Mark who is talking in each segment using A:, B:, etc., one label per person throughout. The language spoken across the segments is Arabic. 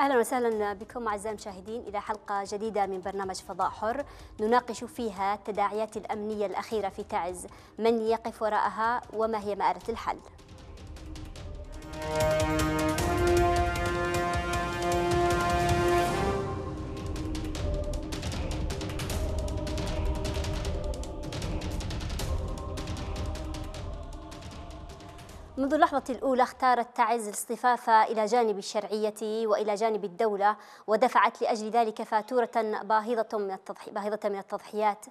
A: اهلا وسهلا بكم اعزائي المشاهدين الى حلقه جديده من برنامج فضاء حر نناقش فيها التداعيات الامنيه الاخيره في تعز، من يقف وراءها وما هي مآله الحل. الأولى اختارت تعز الاصطفاف إلى جانب الشرعية وإلى جانب الدولة ودفعت لأجل ذلك فاتورة باهظة من, التضحي باهظة من التضحيات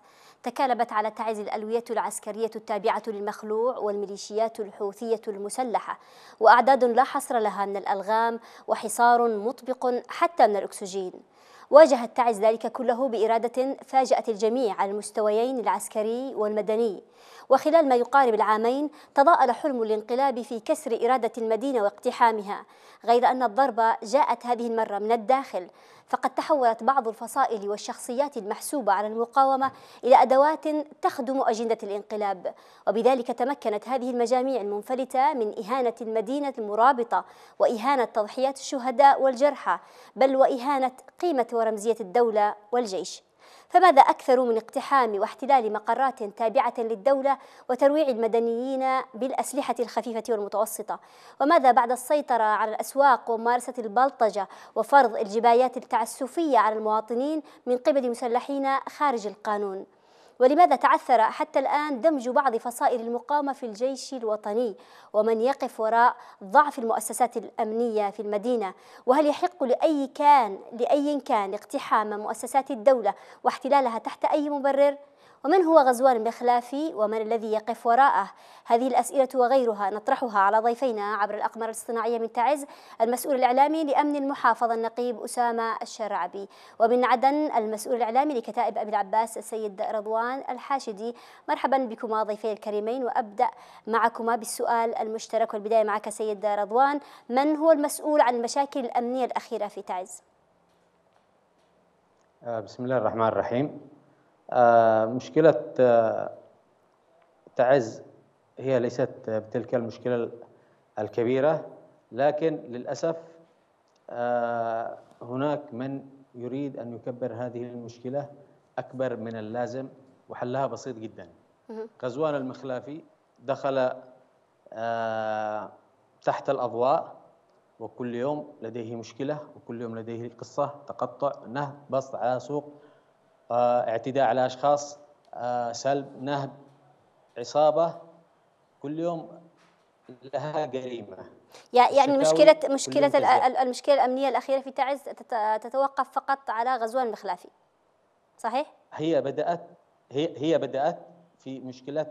A: تكالبت على تعز الألوية العسكرية التابعة للمخلوع والميليشيات الحوثية المسلحة وأعداد لا حصر لها من الألغام وحصار مطبق حتى من الأكسجين واجهت تعز ذلك كله بإرادة فاجأت الجميع على المستويين العسكري والمدني وخلال ما يقارب العامين تضاءل حلم الانقلاب في كسر إرادة المدينة واقتحامها غير أن الضربة جاءت هذه المرة من الداخل فقد تحولت بعض الفصائل والشخصيات المحسوبة على المقاومة إلى أدوات تخدم أجندة الانقلاب وبذلك تمكنت هذه المجاميع المنفلتة من إهانة المدينة المرابطة وإهانة تضحيات الشهداء والجرحى بل وإهانة قيمة ورمزية الدولة والجيش فماذا أكثر من اقتحام واحتلال مقرات تابعة للدولة وترويع المدنيين بالأسلحة الخفيفة والمتوسطة وماذا بعد السيطرة على الأسواق وممارسة البلطجة وفرض الجبايات التعسفية على المواطنين من قبل مسلحين خارج القانون ولماذا تعثر حتى الآن دمج بعض فصائل المقاومة في الجيش الوطني ومن يقف وراء ضعف المؤسسات الأمنية في المدينة وهل يحق لأي كان لأي كان اقتحام مؤسسات الدولة واحتلالها تحت أي مبرر ومن هو غزوان بخلافي ومن الذي يقف وراءه هذه الأسئلة وغيرها نطرحها على ضيفينا عبر الأقمار الاصطناعية من تعز المسؤول الإعلامي لأمن المحافظة النقيب أسامة الشرعبي ومن عدن المسؤول الإعلامي لكتائب أبي العباس السيد رضوان الحاشدي مرحبا بكما ضيفي الكريمين وأبدأ معكما بالسؤال المشترك والبداية معك سيد رضوان من هو المسؤول عن المشاكل الأمنية الأخيرة في تعز؟
B: آه، بسم الله الرحمن الرحيم آه، مشكلة آه، تعز هي ليست بتلك المشكلة الكبيرة لكن للأسف آه، هناك من يريد أن يكبر هذه المشكلة أكبر من اللازم وحلها بسيط جدا غزوان المخلافي دخل تحت الأضواء وكل يوم لديه مشكلة وكل يوم لديه قصة تقطع نهب بسط على سوق آه، اعتداء على اشخاص آه، سلب نهب عصابه كل يوم لها جريمه يعني مشكله مشكله
A: المشكله الامنيه الاخيره في تعز تتوقف فقط على غزوان المخلافي صحيح
B: هي بدات هي هي بدات في مشكله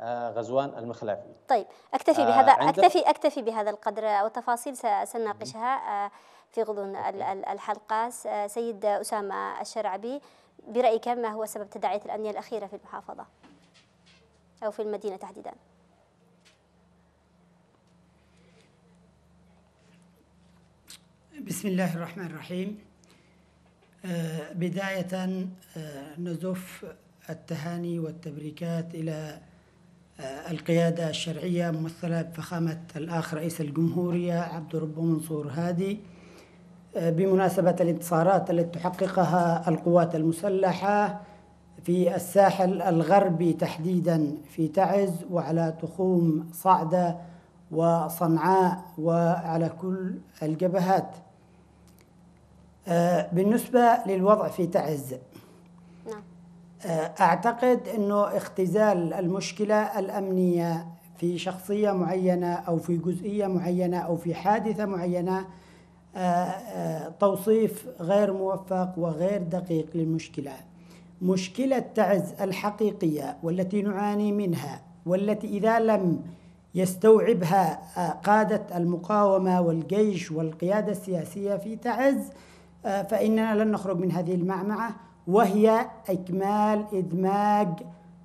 B: آه، غزوان المخلافي
A: طيب اكتفي بهذا اكتفي اكتفي بهذا القدر والتفاصيل سنناقشها في غضون الحلقه سيد اسامه الشرعبي برأيك ما هو سبب تداعية الأمنية الأخيرة في المحافظة أو في المدينة تحديدا
C: بسم الله الرحمن الرحيم آه، بداية آه، نزف التهاني والتبريكات إلى آه، القيادة الشرعية ممثلة بفخامة الأخ رئيس الجمهورية عبد ربه منصور هادي بمناسبة الانتصارات التي تحققها القوات المسلحة في الساحل الغربي تحديدا في تعز وعلى تخوم صعدة وصنعاء وعلى كل الجبهات آه، بالنسبة للوضع في تعز نعم. آه، أعتقد أنه اختزال المشكلة الأمنية في شخصية معينة أو في جزئية معينة أو في حادثة معينة توصيف غير موفق وغير دقيق للمشكلة مشكلة تعز الحقيقية والتي نعاني منها والتي إذا لم يستوعبها قادة المقاومة والجيش والقيادة السياسية في تعز فإننا لن نخرج من هذه المعمعة وهي إكمال إدماج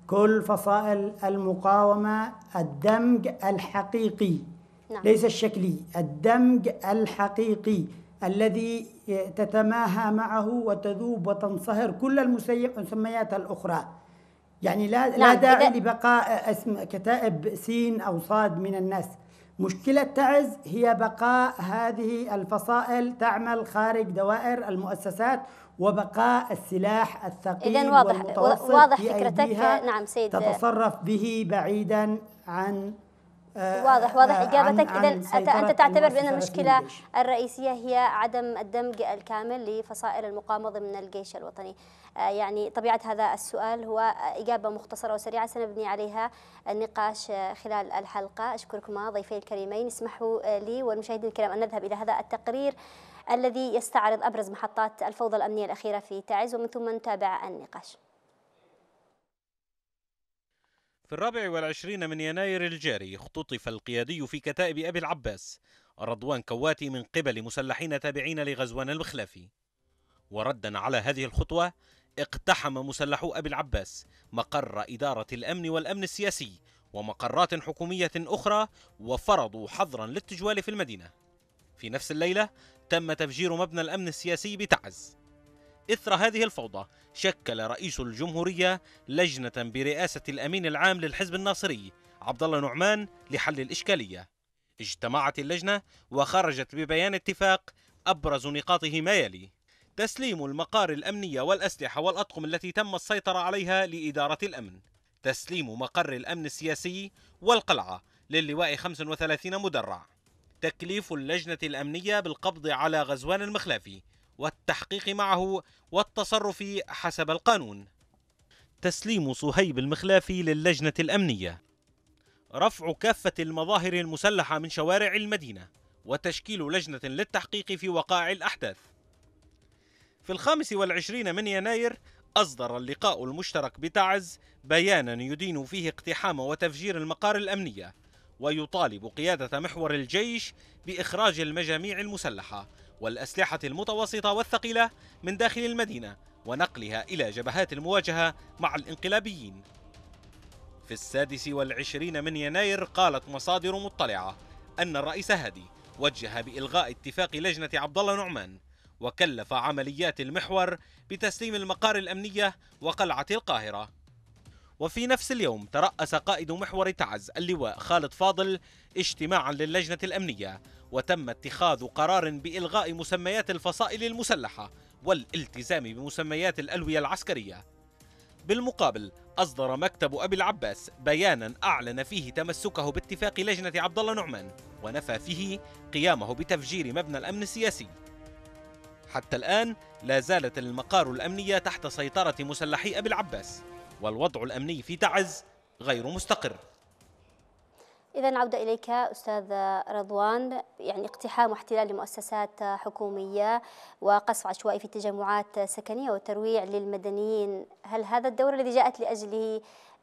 C: كل فصائل المقاومة الدمج الحقيقي نعم. ليس الشكلي الدمج الحقيقي الذي تتماهى معه وتذوب وتنصهر كل المسميات الأخرى يعني لا, نعم. لا داعي لبقاء اسم كتائب سين أو صاد من الناس مشكلة تعز هي بقاء هذه الفصائل تعمل خارج دوائر المؤسسات وبقاء السلاح الثقيل إذن واضح والمتوسط واضح فكرتك نعم سيد تتصرف به بعيدا عن آه، واضح واضح آه، اجابتك اذا انت تعتبر بان المشكله
A: الرئيسيه هي عدم الدمج الكامل لفصائل المقاومه من الجيش الوطني آه، يعني طبيعه هذا السؤال هو اجابه مختصره وسريعه سنبني عليها النقاش خلال الحلقه اشكركما ضيفي الكريمين اسمحوا لي والمشاهدين الكرام ان نذهب الى هذا التقرير الذي يستعرض ابرز محطات الفوضى الامنيه الاخيره في تعز ومن ثم نتابع النقاش
D: في الرابع والعشرين من يناير الجاري اختطف القيادي في كتائب أبي العباس رضوان كواتي من قبل مسلحين تابعين لغزوان المخلافي وردا على هذه الخطوة اقتحم مسلحو أبي العباس مقر إدارة الأمن والأمن السياسي ومقرات حكومية أخرى وفرضوا حظرا للتجوال في المدينة في نفس الليلة تم تفجير مبنى الأمن السياسي بتعز إثر هذه الفوضى شكل رئيس الجمهورية لجنة برئاسة الأمين العام للحزب الناصري عبد الله نعمان لحل الإشكالية اجتمعت اللجنة وخرجت ببيان اتفاق أبرز نقاطه ما يلي تسليم المقار الأمنية والأسلحة والأطقم التي تم السيطرة عليها لإدارة الأمن تسليم مقر الأمن السياسي والقلعة للواء 35 مدرع تكليف اللجنة الأمنية بالقبض على غزوان المخلافي والتحقيق معه والتصرف حسب القانون تسليم صهيب المخلافي للجنة الأمنية رفع كافة المظاهر المسلحة من شوارع المدينة وتشكيل لجنة للتحقيق في وقائع الأحداث في الخامس والعشرين من يناير أصدر اللقاء المشترك بتعز بيانا يدين فيه اقتحام وتفجير المقار الأمنية ويطالب قيادة محور الجيش بإخراج المجاميع المسلحة والأسلحة المتوسطة والثقيلة من داخل المدينة ونقلها إلى جبهات المواجهة مع الإنقلابيين في السادس والعشرين من يناير قالت مصادر مطلعة أن الرئيس هادي وجه بإلغاء اتفاق لجنة عبد الله نعمان وكلف عمليات المحور بتسليم المقار الأمنية وقلعة القاهرة وفي نفس اليوم ترأس قائد محور تعز اللواء خالد فاضل اجتماعا للجنة الأمنية وتم اتخاذ قرار بإلغاء مسميات الفصائل المسلحة والالتزام بمسميات الألوية العسكرية بالمقابل أصدر مكتب أبي العباس بيانا أعلن فيه تمسكه باتفاق لجنة عبد الله نعمان ونفى فيه قيامه بتفجير مبنى الأمن السياسي حتى الآن لا زالت المقار الأمنية تحت سيطرة مسلحي أبي العباس والوضع الأمني في تعز غير مستقر إذا
A: عودة إليك أستاذ رضوان يعني اقتحام واحتلال لمؤسسات حكومية وقصف عشوائي في تجمعات سكنية وترويع للمدنيين هل هذا الدور الذي جاءت لأجله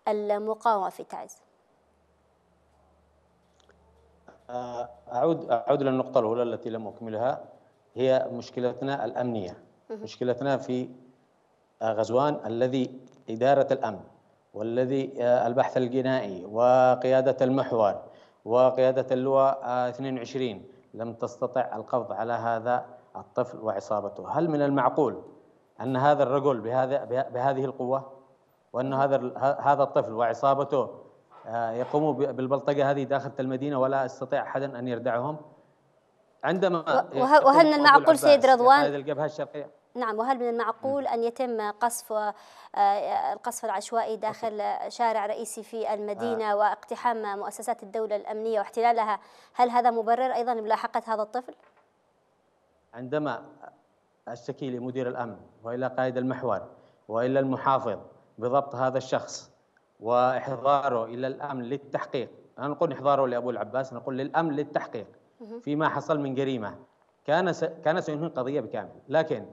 A: المقاومة في تعز؟
B: أعود أعود للنقطة الأولى التي لم أكملها هي مشكلتنا الأمنية مشكلتنا في غزوان الذي إدارة الأمن والذي آه، البحث الجنائي وقيادة المحور وقيادة اللواء 22 آه، لم تستطع القبض على هذا الطفل وعصابته هل من المعقول أن هذا الرجل بهذا بهذه القوة وأن نعم. هذا هذا الطفل وعصابته آه، يقوموا بالبلطجة هذه داخل المدينة ولا يستطيع أحدا أن يردعهم عندما وهل من المعقول سيد رضوان الجبهة الشرقية
A: نعم وهل من المعقول نعم. أن يتم قصف آه، آه، القصف العشوائي داخل شارع رئيسي في المدينة آه. واقتحام مؤسسات الدولة الأمنية واحتلالها هل هذا مبرر أيضا لملاحقة هذا الطفل؟
B: عندما أشتكي لمدير الأمن وإلى قائد المحور وإلى المحافظ بضبط هذا الشخص وإحضاره إلى الأمن للتحقيق أنا نقول إحضاره لأبو العباس نقول للأمن للتحقيق فيما حصل من جريمة كان كان سينهي القضية بكامل لكن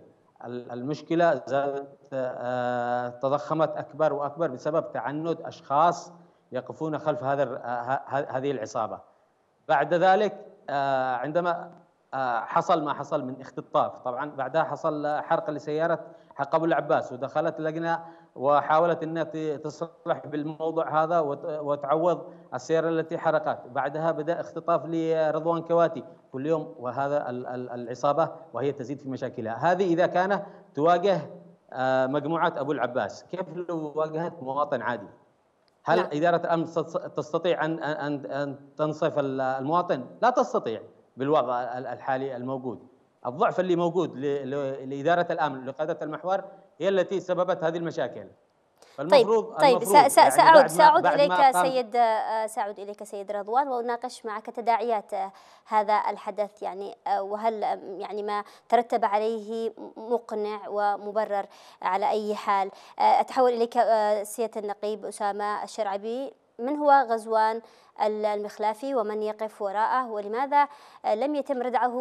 B: المشكله زادت آه، تضخمت اكبر واكبر بسبب تعنت اشخاص يقفون خلف هذا آه، هذه العصابه. بعد ذلك آه، عندما حصل ما حصل من اختطاف طبعا بعدها حصل حرق لسياره حق ابو العباس ودخلت لجنه وحاولت انها تصلح بالموضوع هذا وتعوض السياره التي حرقت، بعدها بدا اختطاف لرضوان كواتي كل يوم وهذا العصابه وهي تزيد في مشاكلها، هذه اذا كانت تواجه آه، مجموعه ابو العباس، كيف لو واجهت مواطن عادي؟ هل لا. نعم. اداره الامن تستطيع ان ان ان تنصف المواطن؟ لا تستطيع بالوضع الحالي الموجود. الضعف اللي موجود لاداره الامن لقاده المحور هي التي سببت هذه المشاكل طيب طيب سأعود يعني سأعود إليك سيد
A: آه، سأعود إليك سيد رضوان وأناقش معك تداعيات آه، هذا الحدث يعني آه، وهل يعني ما ترتب عليه مقنع ومبرر على أي حال أتحول إليك سيادة النقيب أسامة الشرعبي من هو غزوان المخلافي ومن يقف وراءه ولماذا آه، لم يتم ردعه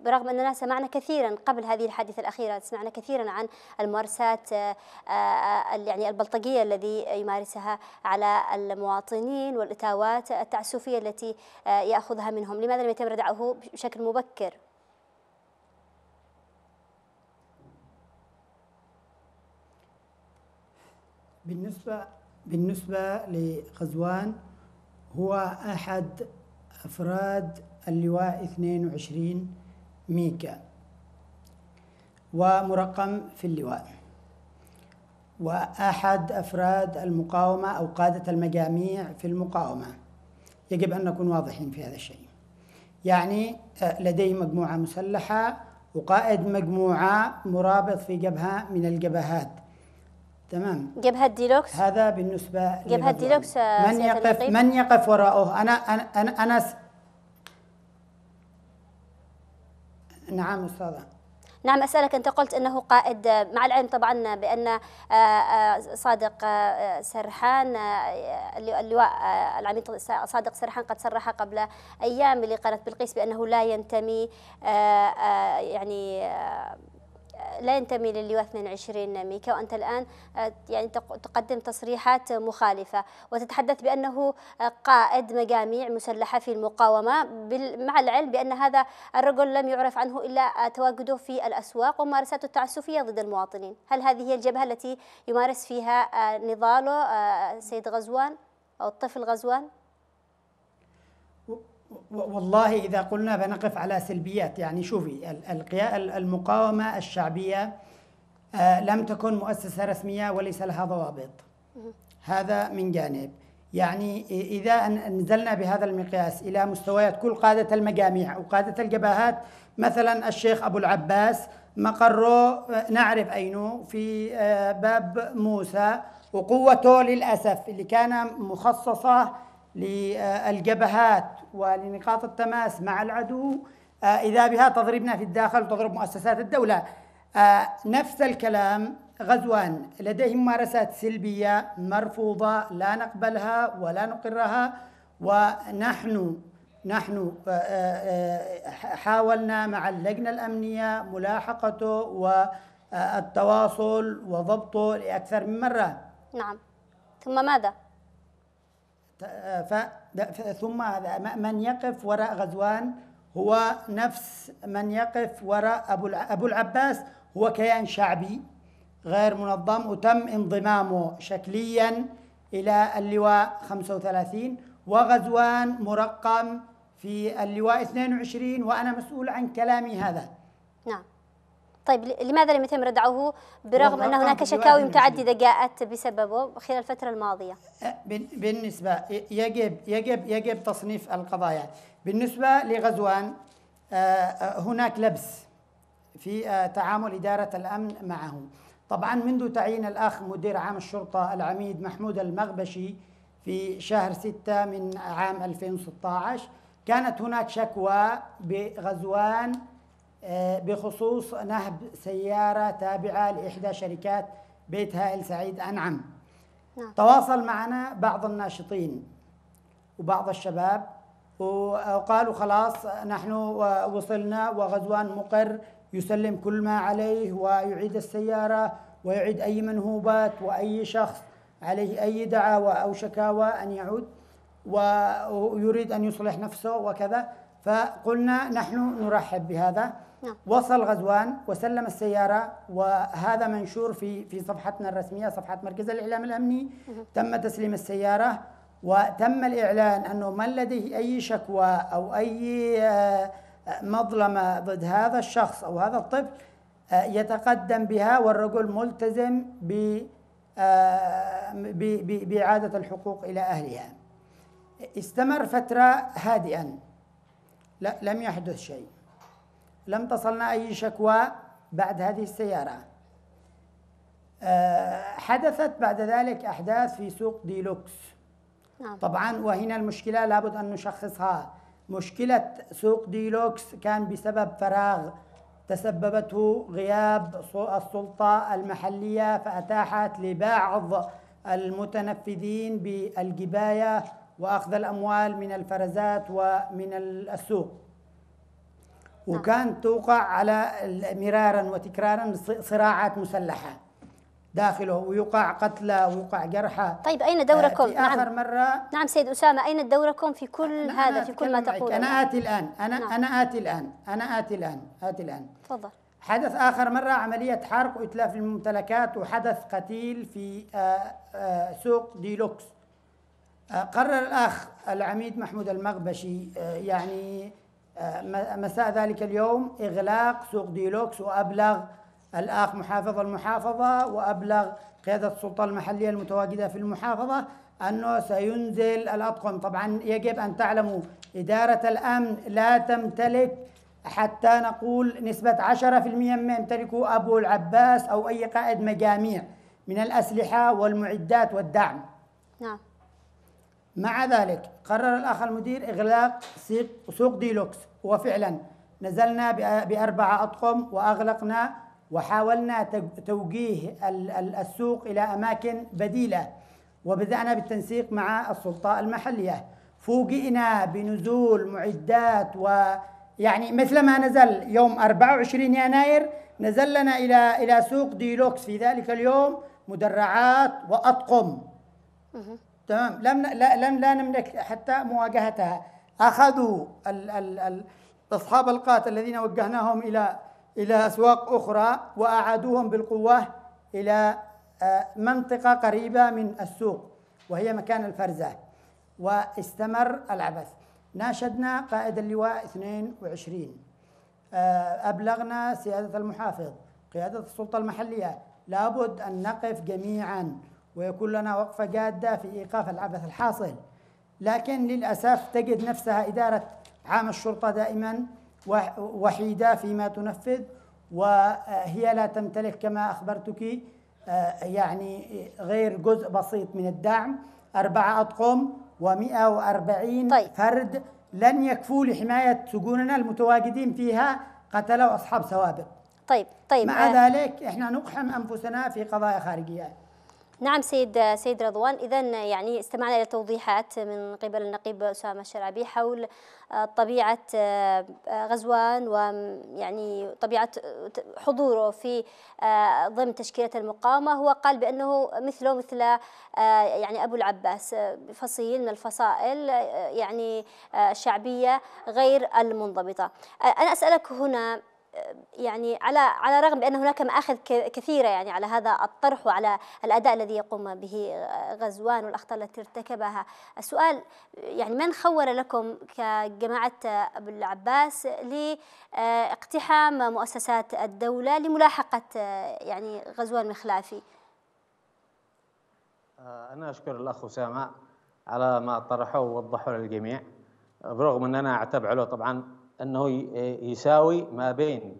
A: برغم أننا سمعنا كثيرا قبل هذه الحادثة الأخيرة سمعنا كثيرا عن الممارسات آه، آه، يعني البلطجية الذي يمارسها على المواطنين والإتاوات التعسفية التي يأخذها منهم لماذا لم يتم ردعه بشكل مبكر؟
C: بالنسبة بالنسبة لغزوان هو أحد أفراد اللواء 22 ميكا ومرقم في اللواء وأحد أفراد المقاومة أو قادة المجاميع في المقاومة يجب أن نكون واضحين في هذا الشيء يعني آه، لديه مجموعة مسلحة وقائد مجموعة مرابط في جبهة من الجبهات تمام جبهه ديلوكس هذا بالنسبه جبهه ديلوكس آه، من يقف من يقف وراءه انا انا انا س... نعم استاذه
A: نعم أسألك أنت قلت أنه قائد آه، مع العلم طبعا بأن آه، صادق سرحان اللواء العميد صادق سرحان قد صرح قبل أيام لقناة بلقيس بأنه لا ينتمي يعني لا ينتمي للواء 22 ميكا وأنت الآن آه، يعني تقدم تصريحات مخالفة وتتحدث بأنه آه، قائد مجاميع مسلحة في المقاومة مع العلم بأن هذا الرجل لم يعرف عنه إلا آه، تواجده في الأسواق وممارساته التعسفية ضد المواطنين هل هذه هي الجبهة التي يمارس فيها نضاله سيد غزوان أو الطفل غزوان؟
C: والله إذا قلنا بنقف على سلبيات يعني شوفي المقاومة الشعبية آه، لم تكن مؤسسة رسمية وليس لها ضوابط هذا من جانب يعني إذا نزلنا بهذا المقياس إلى مستويات كل قادة المجاميع وقادة الجبهات مثلا الشيخ أبو العباس مقره آه، نعرف أينه في آه، باب موسى وقوته للأسف اللي كان مخصصة للجبهات ولنقاط التماس مع العدو آه، إذا بها تضربنا في الداخل وتضرب مؤسسات الدولة آه، نفس الكلام غزوان لديهم ممارسات سلبية مرفوضة لا نقبلها ولا نقرها ونحن نحن آه، حاولنا مع اللجنة الأمنية ملاحقته والتواصل وضبطه لأكثر من مرة
A: نعم ثم ماذا؟
C: ثم من يقف وراء غزوان هو نفس من يقف وراء أبو, أبو العباس هو كيان شعبي غير منظم وتم انضمامه شكليا إلى اللواء 35 وغزوان مرقم في اللواء 22 وأنا مسؤول عن كلامي هذا
A: نعم طيب لماذا لم يتم ردعه برغم أن هناك شكاوي متعددة جاءت بسببه خلال الفترة الماضية
C: بالنسبة يجب يجب يجب تصنيف القضايا بالنسبة لغزوان هناك لبس في تعامل إدارة الأمن معه طبعا منذ تعيين الأخ مدير عام الشرطة العميد محمود المغبشي في شهر 6 من عام 2016 كانت هناك شكوى بغزوان آه، بخصوص نهب سيارة تابعة لإحدى شركات بيت هائل سعيد أنعم نعم. تواصل معنا بعض الناشطين وبعض الشباب وقالوا خلاص نحن وصلنا وغزوان مقر يسلم كل ما عليه ويعيد السيارة ويعيد أي منهوبات وأي شخص عليه أي دعاوى أو شكاوى أن يعود ويريد أن يصلح نفسه وكذا فقلنا نحن نرحب بهذا نعم. وصل غزوان وسلم السيارة وهذا منشور في في صفحتنا الرسمية صفحة مركز الإعلام الأمني تم تسليم السيارة وتم الإعلان أنه من لديه أي شكوى أو أي آه، مظلمة ضد هذا الشخص أو هذا الطفل آه، يتقدم بها والرجل ملتزم آه، بإعادة الحقوق إلى أهلها استمر فترة هادئا لم يحدث شيء لم تصلنا أي شكوى بعد هذه السيارة آه، حدثت بعد ذلك أحداث في سوق ديلوكس نعم. طبعا وهنا المشكلة لابد أن نشخصها مشكلة سوق ديلوكس كان بسبب فراغ تسببته غياب السلطة المحلية فأتاحت لبعض المتنفذين بالجباية وأخذ الأموال من الفرزات ومن السوق وكانت توقع على مرارا وتكرارا صراعات مسلحه داخله ويقع قتلى ويقع جرحى طيب اين دوركم؟ آه، في نعم. اخر نعم. مره
A: نعم سيد اسامه اين دوركم في كل هذا في كل ما تقول انا نعم. اتي الان انا نعم. انا اتي
C: الان انا اتي الان اتي الان تفضل حدث اخر مره عمليه حرق واتلاف الممتلكات وحدث قتيل في آه، آه، سوق ديلوكس قرر الاخ العميد محمود المغبشي يعني آه، مساء ذلك اليوم إغلاق سوق ديلوكس وأبلغ الآخ محافظ المحافظة وأبلغ قيادة السلطة المحلية المتواجدة في المحافظة أنه سينزل الأطقم طبعا يجب أن تعلموا إدارة الأمن لا تمتلك حتى نقول نسبة 10% مما يمتلكه أبو العباس أو أي قائد مجاميع من الأسلحة والمعدات والدعم نعم مع ذلك قرر الأخ المدير إغلاق سوق ديلوكس وفعلا نزلنا بأربعة أطقم وأغلقنا وحاولنا توجيه السوق إلى أماكن بديلة وبدأنا بالتنسيق مع السلطة المحلية فوجئنا بنزول معدات ويعني مثل ما نزل يوم 24 يناير نزل لنا إلى إلى سوق ديلوكس في ذلك اليوم مدرعات وأطقم تمام لم لا لم لا نملك حتى مواجهتها اخذوا ال ال ال اصحاب القات الذين وجهناهم الى الى اسواق اخرى واعادوهم بالقوه الى آه، منطقه قريبه من السوق وهي مكان الفرزه واستمر العبث ناشدنا قائد اللواء 22 آه، أبلغنا سيادة المحافظ قيادة السلطة المحلية لابد أن نقف جميعا ويكون لنا وقفة جادة في إيقاف العبث الحاصل لكن للأسف تجد نفسها إدارة عام الشرطة دائما وحيدة فيما تنفذ وهي لا تمتلك كما أخبرتك آه، يعني غير جزء بسيط من الدعم أربعة أطقم و140 طيب. فرد لن يكفوا لحماية سجوننا المتواجدين فيها قتلوا أصحاب سوابق طيب طيب مع آه. ذلك احنا نقحم أنفسنا في قضايا خارجية
A: نعم سيد سيد رضوان اذا يعني استمعنا الى توضيحات من قبل النقيب اسامه الشرعبي حول آه، طبيعه آه، آه، غزوان ويعني طبيعه حضوره في ضمن تشكيله المقاومه هو قال بانه مثله مثل يعني ابو العباس فصيل من الفصائل يعني الشعبيه غير المنضبطه انا اسالك هنا يعني على على الرغم بان هناك مآخذ كثيره يعني على هذا الطرح وعلى الاداء الذي يقوم به غزوان والاخطاء التي ارتكبها، السؤال يعني من خور لكم كجماعه ابو العباس لاقتحام مؤسسات الدوله لملاحقه يعني غزوان مخلافي؟
B: آه، انا اشكر الاخ اسامه على ما طرحه ووضحه للجميع برغم ان انا اعتب عليه طبعا أنه يساوي ما بين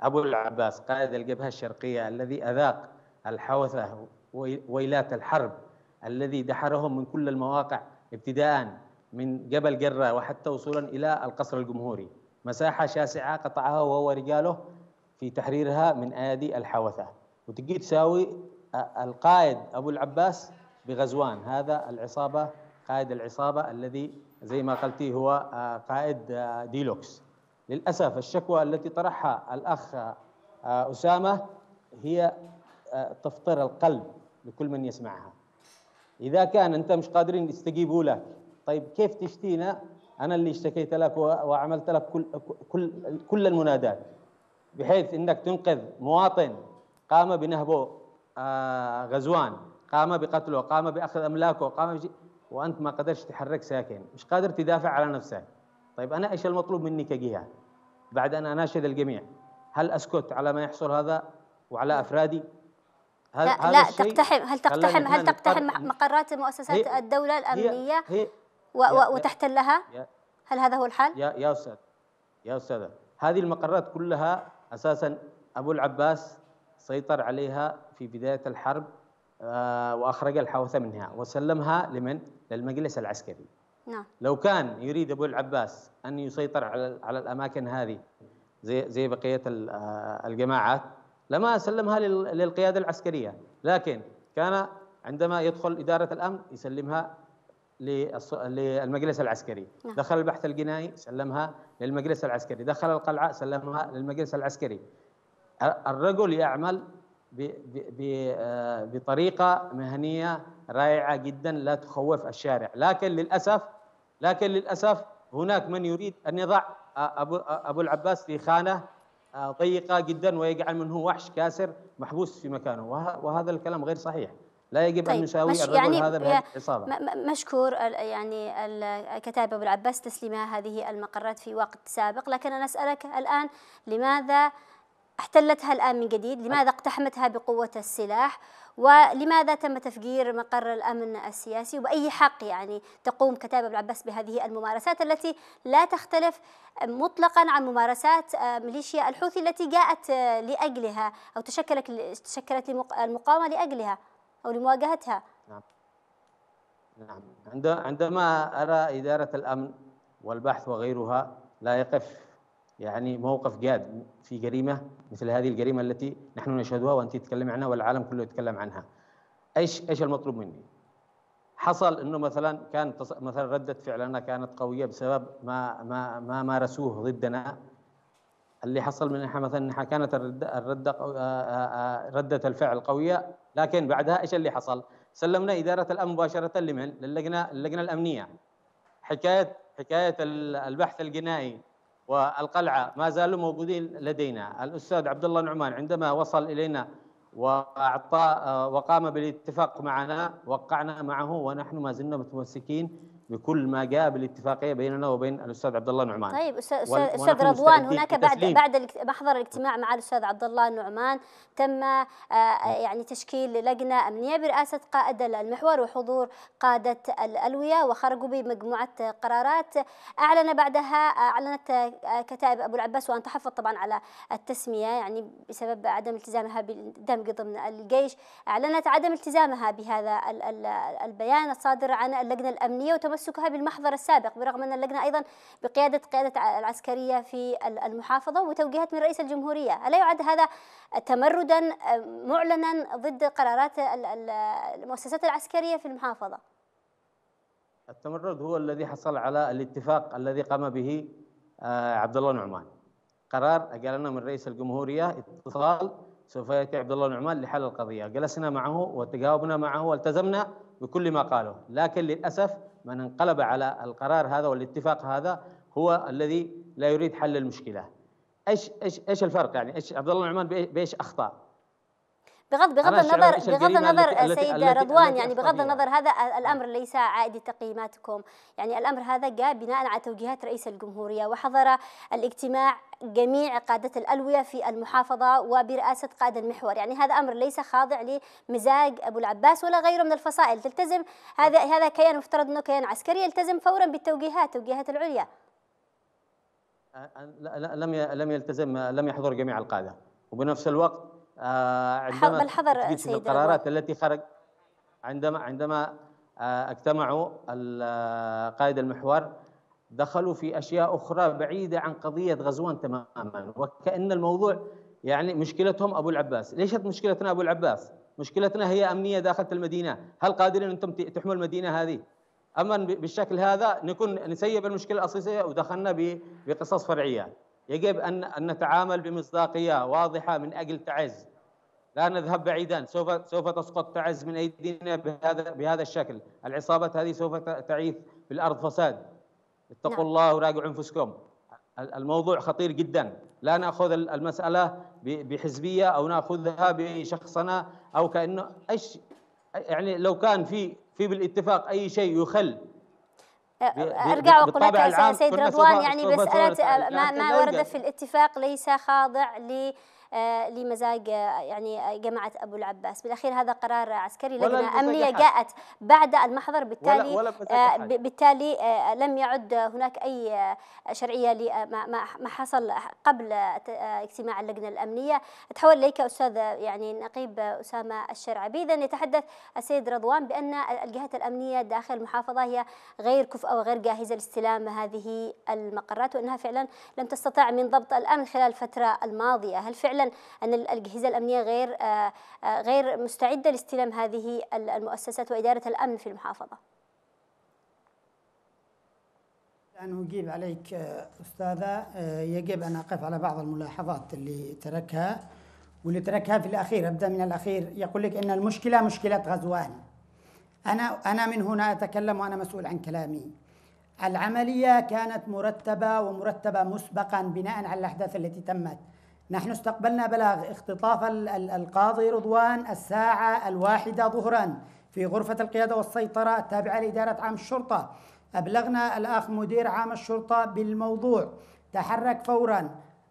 B: أبو العباس قائد الجبهة الشرقية الذي أذاق الحوثة ويلات الحرب الذي دحرهم من كل المواقع ابتداء من جبل جرة وحتى وصولا إلى القصر الجمهوري مساحة شاسعة قطعها وهو رجاله في تحريرها من أيادي الحوثة وتجي تساوي القائد أبو العباس بغزوان هذا العصابة قائد العصابه الذي زي ما قلتي هو آه، قائد آه، ديلوكس للاسف الشكوى التي طرحها الاخ آه، اسامه هي تفطر القلب لكل من يسمعها اذا كان انت مش قادرين يستجيبوا لك طيب كيف تشتينا انا اللي اشتكيت لك وعملت لك كل كل كل المنادات بحيث انك تنقذ مواطن قام بنهبه غزوان قام بقتله قام باخذ املاكه قام بشيء وانت ما قدرتش تحرك ساكن مش قادر تدافع على نفسك طيب انا ايش المطلوب مني كجهه بعد ان اناشد الجميع هل اسكت على ما يحصل هذا وعلى افرادي هل لا, لا
A: تقتحم هل تقتحم هل تقتحم مقرات مؤسسات الدوله الامنيه هي وتحتلها هل هذا هو الحل
B: يا يا استاذ يا استاذ هذه المقرات كلها اساسا ابو العباس سيطر عليها في بدايه الحرب آه، واخرج الحوثه منها وسلمها لمن للمجلس العسكري نعم لو كان يريد ابو العباس ان يسيطر على على الاماكن هذه زي زي بقيه آه، الجماعات لما سلمها للقياده العسكريه لكن كان عندما يدخل اداره الامن يسلمها للمجلس العسكري نعم. دخل البحث الجنائي سلمها للمجلس العسكري دخل القلعه سلمها للمجلس العسكري الرجل يعمل آه، بطريقه مهنيه رائعه جدا لا تخوف الشارع لكن للاسف لكن للاسف هناك من يريد ان يضع ابو ابو العباس في خانه آه، ضيقه جدا ويجعل منه وحش كاسر محبوس في مكانه وهذا الكلام غير صحيح لا يجب طيب ان نساوي مش الرجل يعني هذا بهذه العصابه
A: مشكور يعني الكتاب ابو العباس تسليم هذه المقرات في وقت سابق لكن انا اسالك الان لماذا احتلتها الان من جديد؟ لماذا اقتحمتها بقوه السلاح؟ ولماذا تم تفجير مقر الأمن السياسي وبأي حق يعني تقوم كتابة العباس بهذه الممارسات التي لا تختلف مطلقا عن ممارسات ميليشيا الحوثي التي جاءت لأجلها أو تشكلت تشكلت المقاومة لأجلها أو لمواجهتها
B: نعم نعم عندما أرى إدارة الأمن والبحث وغيرها لا يقف يعني موقف جاد في جريمه مثل هذه الجريمه التي نحن نشهدها وانت تتكلم عنها والعالم كله يتكلم عنها ايش ايش المطلوب مني حصل انه مثلا كان مثلا رده فعلنا كانت قويه بسبب ما ما ما مارسوه ضدنا اللي حصل من احنا مثلا إنها كانت الرده الرده آه، آه، آه، رده الفعل قويه لكن بعدها ايش اللي حصل؟ سلمنا اداره الامن مباشره لمن؟ للجنه اللجنه الامنيه حكايه حكايه البحث الجنائي والقلعه ما زالوا موجودين لدينا، الاستاذ عبد الله نعمان عندما وصل الينا واعطى آه، وقام بالاتفاق معنا وقعنا معه ونحن ما زلنا متمسكين بكل ما جاء بالاتفاقيه بيننا وبين الاستاذ عبد الله نعمان طيب استاذ استاذ رضوان هناك بعد بعد
A: محضر الاجتماع مع الاستاذ عبد الله نعمان تم آه، آه، يعني تشكيل لجنه امنيه برئاسه قائد المحور وحضور قاده الالويه وخرجوا بمجموعه قرارات اعلن بعدها آه، اعلنت كتائب ابو العباس وان تحفظ طبعا على التسميه يعني بسبب عدم التزامها بالدمج ضمن الجيش اعلنت عدم التزامها بهذا البيان الصادر عن اللجنه الامنيه وتم تمسكها بالمحظر السابق برغم أن اللجنة أيضا بقيادة قيادة العسكرية في المحافظة وتوجيهات من رئيس الجمهورية ألا يعد هذا تمردا معلنا ضد قرارات المؤسسات العسكرية في المحافظة
B: التمرد هو الذي حصل على الاتفاق الذي قام به آه، عبد الله نعمان قرار أجلنا من رئيس الجمهورية اتصال سوف يأتي عبد الله نعمان لحل القضية جلسنا معه وتجاوبنا معه والتزمنا بكل ما قاله لكن للأسف من انقلب على القرار هذا والاتفاق هذا هو الذي لا يريد حل المشكله ايش ايش ايش الفرق يعني ايش عبد الله النعمان بايش اخطا
A: بغض بغض النظر بغض النظر سيد رضوان يعني بغض النظر هذا نعم. الامر ليس عائد تقييماتكم يعني الامر هذا جاء بناء على توجيهات رئيس الجمهوريه وحضر الاجتماع جميع قادة الألوية في المحافظة وبرئاسة قائد المحور يعني هذا أمر ليس خاضع لمزاج أبو العباس ولا غيره من الفصائل تلتزم هذا هذا كيان مفترض أنه كيان عسكري يلتزم فورا بالتوجيهات توجيهات العليا
B: لم لم يلتزم لم يحضر جميع القادة وبنفس الوقت آه، عندما بالحظر سيد القرارات التي خرج عندما عندما آه، اجتمعوا آه، قائد المحور دخلوا في اشياء اخرى بعيده عن قضيه غزوان تماما وكان الموضوع يعني مشكلتهم ابو العباس، ليش مشكلتنا ابو العباس؟ مشكلتنا هي امنيه داخل المدينه، هل قادرين انتم تحموا المدينه هذه؟ اما بالشكل هذا نكون نسيب المشكله الاساسيه ودخلنا بقصص فرعيه. يجب أن أن نتعامل بمصداقية واضحة من أجل تعز لا نذهب بعيدا سوف سوف تسقط تعز من أيدينا بهذا بهذا الشكل العصابات هذه سوف تعيث في الأرض فساد اتقوا نعم. الله وراجعوا أنفسكم الموضوع خطير جدا لا نأخذ المسألة بحزبية أو نأخذها بشخصنا أو كأنه أيش يعني لو كان في في بالاتفاق أي شيء يخل
A: ارجع واقول لك سيد رضوان يعني مساله ما, ما ورد في الاتفاق ليس خاضع ل لي آه، لمزاج آه، يعني آه، جماعه ابو العباس بالاخير هذا قرار عسكري لجنه امنيه جاءت بعد المحضر بالتالي ولا ولا بالتالي لم يعد هناك اي شرعيه لما حصل قبل اجتماع اللجنه الامنيه تحول اليك استاذ يعني نقيب اسامه الشرعبي اذا يتحدث السيد رضوان بان الجهات الامنيه داخل المحافظه هي غير كفؤه وغير جاهزه لاستلام هذه المقرات وانها فعلا لم تستطع من ضبط الامن خلال الفتره الماضيه هل فعلا ان الاجهزه الامنيه غير آه، آه، غير مستعده لاستلام هذه المؤسسات واداره الامن في المحافظه.
C: أن أجيب عليك آه، أستاذة يجب أن أقف على بعض الملاحظات اللي تركها واللي تركها في الأخير أبدأ من الأخير يقول لك أن المشكلة مشكلة غزوان أنا أنا من هنا أتكلم وأنا مسؤول عن كلامي العملية كانت مرتبة ومرتبة مسبقا بناء على الأحداث التي تمت نحن استقبلنا بلاغ اختطاف القاضي رضوان الساعة الواحدة ظهرا في غرفة القيادة والسيطرة التابعة لإدارة عام الشرطة أبلغنا الأخ مدير عام الشرطة بالموضوع تحرك فورا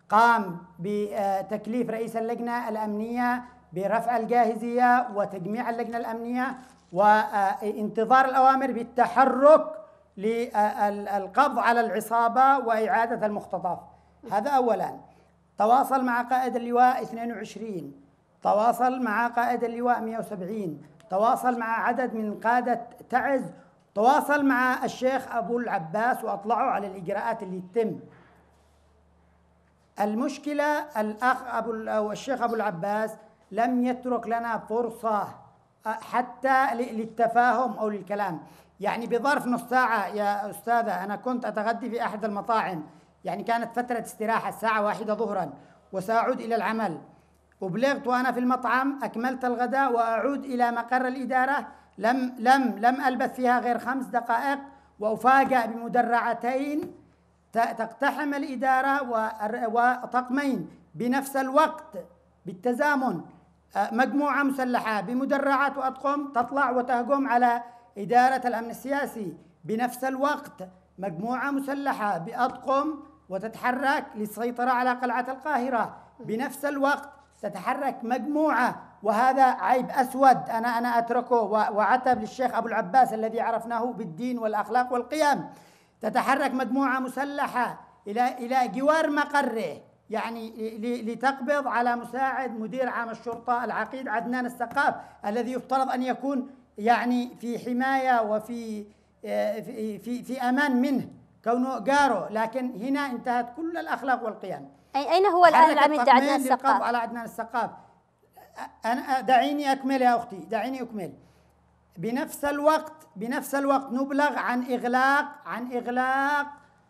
C: قام بتكليف رئيس اللجنة الأمنية برفع الجاهزية وتجميع اللجنة الأمنية وانتظار الأوامر بالتحرك للقبض على العصابة وإعادة المختطف هذا أولا تواصل مع قائد اللواء 22 تواصل مع قائد اللواء 170 تواصل مع عدد من قادة تعز تواصل مع الشيخ أبو العباس وأطلعوا على الإجراءات اللي تتم المشكلة الأخ أبو أو الشيخ أبو العباس لم يترك لنا فرصة حتى للتفاهم أو للكلام يعني بظرف نص ساعة يا أستاذة أنا كنت أتغدى في أحد المطاعم يعني كانت فترة استراحة الساعة واحدة ظهرا وسأعود إلى العمل أبلغت وأنا في المطعم أكملت الغداء وأعود إلى مقر الإدارة لم لم لم ألبث فيها غير خمس دقائق وأفاجأ بمدرعتين تقتحم الإدارة وطقمين بنفس الوقت بالتزامن آه، مجموعة مسلحة بمدرعات وأطقم تطلع وتهجم على إدارة الأمن السياسي بنفس الوقت مجموعة مسلحة بأطقم وتتحرك للسيطرة على قلعة القاهرة بنفس الوقت تتحرك مجموعة وهذا عيب أسود أنا أنا أتركه وعتب للشيخ أبو العباس الذي عرفناه بالدين والأخلاق والقيم تتحرك مجموعة مسلحة إلى إلى جوار مقره يعني لتقبض على مساعد مدير عام الشرطة العقيد عدنان السقاف الذي يفترض أن يكون يعني في حماية وفي آه، في في أمان منه كونه جاره لكن هنا انتهت كل الأخلاق والقيم أي أين هو الآن العميد عدنان السقاف؟ على عدنان السقاف أنا دعيني أكمل يا أختي دعيني أكمل بنفس الوقت بنفس الوقت نبلغ عن إغلاق عن إغلاق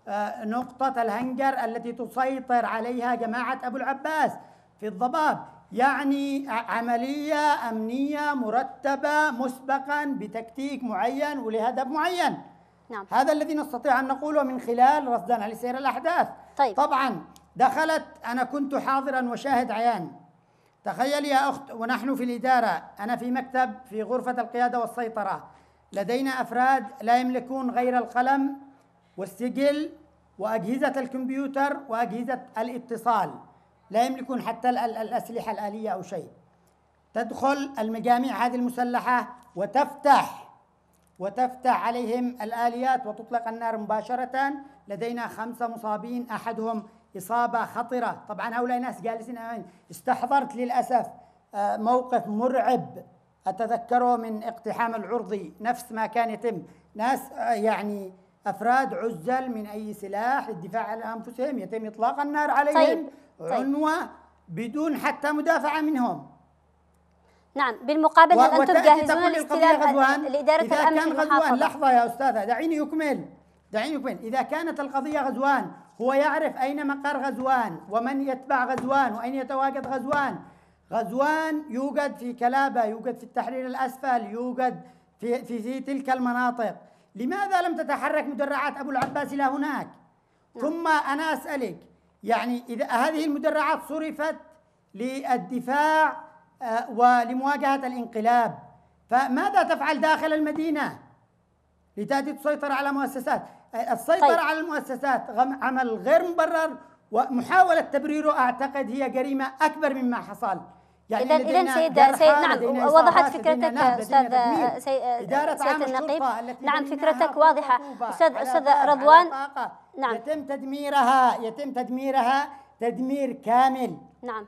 C: آه، نقطة الهنجر التي تسيطر عليها جماعة أبو العباس في الضباب يعني عملية أمنية مرتبة مسبقا بتكتيك معين ولهدف معين نعم هذا الذي نستطيع أن نقوله من خلال رصدان على سير الأحداث طيب طبعا دخلت أنا كنت حاضرا وشاهد عيان تخيلي يا أخت ونحن في الإدارة أنا في مكتب في غرفة القيادة والسيطرة لدينا أفراد لا يملكون غير القلم والسجل وأجهزة الكمبيوتر وأجهزة الاتصال لا يملكون حتى الأسلحة الآلية أو شيء تدخل المجاميع هذه المسلحة وتفتح وتفتح عليهم الآليات وتطلق النار مباشرة لدينا خمسة مصابين أحدهم إصابة خطرة طبعا هؤلاء ناس جالسين أمين استحضرت للأسف آه، موقف مرعب أتذكره من اقتحام العرضي نفس ما كان يتم ناس آه، يعني أفراد عزل من أي سلاح للدفاع عن أنفسهم يتم إطلاق النار عليهم طيب. طيب. عنوة بدون حتى مدافعة منهم
A: نعم بالمقابل هل انتم جاهزون لاستلام لاداره إذا الامن كان غزوان لحظه يا
C: استاذه دعيني يكمل دعيني يكمل اذا كانت القضيه غزوان هو يعرف اين مقر غزوان ومن يتبع غزوان واين يتواجد غزوان غزوان يوجد في كلابه يوجد في التحرير الاسفل يوجد في في, في تلك المناطق لماذا لم تتحرك مدرعات ابو العباس الى هناك نعم. ثم انا اسالك يعني اذا هذه المدرعات صرفت للدفاع آه، ولمواجهة الانقلاب فماذا تفعل داخل المدينة لتأتي تسيطر على مؤسسات آه، السيطرة طيب. على المؤسسات عمل غير مبرر ومحاولة تبريره أعتقد هي جريمة أكبر مما حصل يعني اذا نعم، اذا سيد سيد نعم وضحت فكرتك استاذ سيد سيد النقيب نعم فكرتك واضحه استاذ استاذ رضوان نعم يتم تدميرها يتم تدميرها تدمير كامل نعم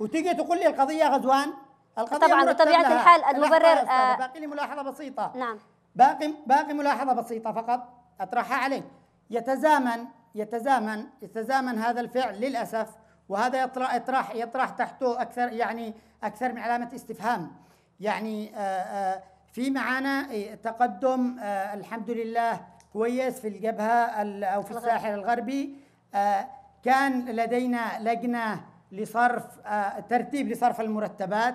C: وتيجي تقول لي القضيه غزوان
A: القضيه طبعا بطبيعه الحال المبرر آه
C: باقي لي ملاحظه بسيطه نعم باقي باقي ملاحظه بسيطه فقط اطرحها عليك يتزامن يتزامن يتزامن هذا الفعل للاسف وهذا يطرح يطرح يطرح تحته اكثر يعني اكثر من علامه استفهام يعني آآ آه، آآ آه، في معانا إيه، تقدم آه، الحمد لله كويس في الجبهه او في الساحل الغربي كان لدينا لجنه لصرف آه، ترتيب لصرف المرتبات